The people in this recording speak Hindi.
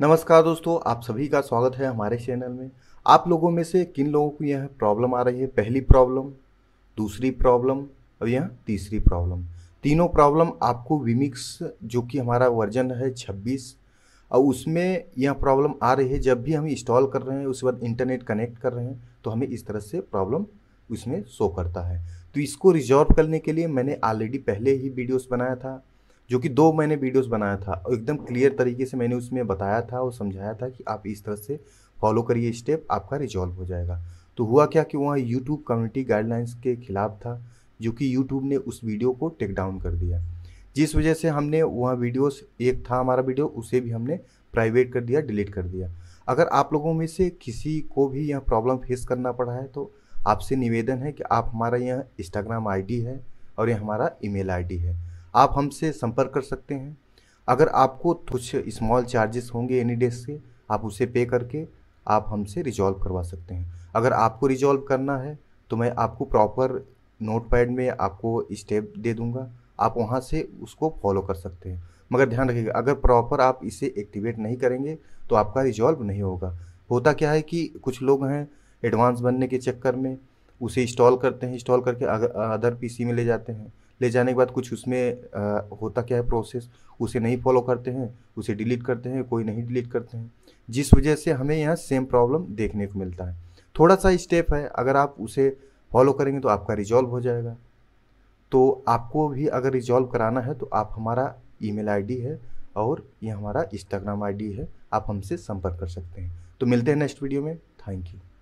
नमस्कार दोस्तों आप सभी का स्वागत है हमारे चैनल में आप लोगों में से किन लोगों को यह प्रॉब्लम आ रही है पहली प्रॉब्लम दूसरी प्रॉब्लम और यह तीसरी प्रॉब्लम तीनों प्रॉब्लम आपको विमिक्स जो कि हमारा वर्जन है 26 और उसमें यह प्रॉब्लम आ रही है जब भी हम इंस्टॉल कर रहे हैं उसके बाद इंटरनेट कनेक्ट कर रहे हैं तो हमें इस तरह से प्रॉब्लम उसमें शो करता है तो इसको रिजॉल्व करने के लिए मैंने ऑलरेडी पहले ही वीडियोस बनाया था जो कि दो मैंने वीडियोस बनाया था और एकदम क्लियर तरीके से मैंने उसमें बताया था और समझाया था कि आप इस तरह से फॉलो करिए स्टेप आपका रिजॉल्व हो जाएगा तो हुआ क्या कि वहाँ यूट्यूब कम्युनिटी गाइडलाइंस के खिलाफ था जो कि यूट्यूब ने उस वीडियो को टेक डाउन कर दिया जिस वजह से हमने वहाँ वीडियोस एक था हमारा वीडियो उसे भी हमने प्राइवेट कर दिया डिलीट कर दिया अगर आप लोगों में से किसी को भी यह प्रॉब्लम फेस करना पड़ा है तो आपसे निवेदन है कि आप हमारा यह इंस्टाग्राम आईडी है और यह हमारा ईमेल आईडी है आप हमसे संपर्क कर सकते हैं अगर आपको कुछ स्मॉल चार्जेस होंगे एनी डेस्क से आप उसे पे करके आप हमसे रिजॉल्व करवा सकते हैं अगर आपको रिजॉल्व करना है तो मैं आपको प्रॉपर नोट पैड में आपको स्टेप दे दूँगा आप वहाँ से उसको फॉलो कर सकते हैं मगर ध्यान रखिएगा अगर प्रॉपर आप इसे एक्टिवेट नहीं करेंगे तो आपका रिजॉल्व नहीं होगा होता क्या है कि कुछ लोग हैं एडवांस बनने के चक्कर में उसे इंस्टॉल करते हैं इंस्टॉल करके अदर पीसी में ले जाते हैं ले जाने के बाद कुछ उसमें आ, होता क्या है प्रोसेस उसे नहीं फॉलो करते हैं उसे डिलीट करते हैं कोई नहीं डिलीट करते हैं जिस वजह से हमें यहाँ सेम प्रॉब्लम देखने को मिलता है थोड़ा सा स्टेप है अगर आप उसे फॉलो करेंगे तो आपका रिजॉल्व हो जाएगा तो आपको भी अगर रिजॉल्व कराना है तो आप हमारा ईमेल मेल है और ये हमारा इंस्टाग्राम आई है आप हमसे संपर्क कर सकते हैं तो मिलते हैं नेक्स्ट वीडियो में थैंक यू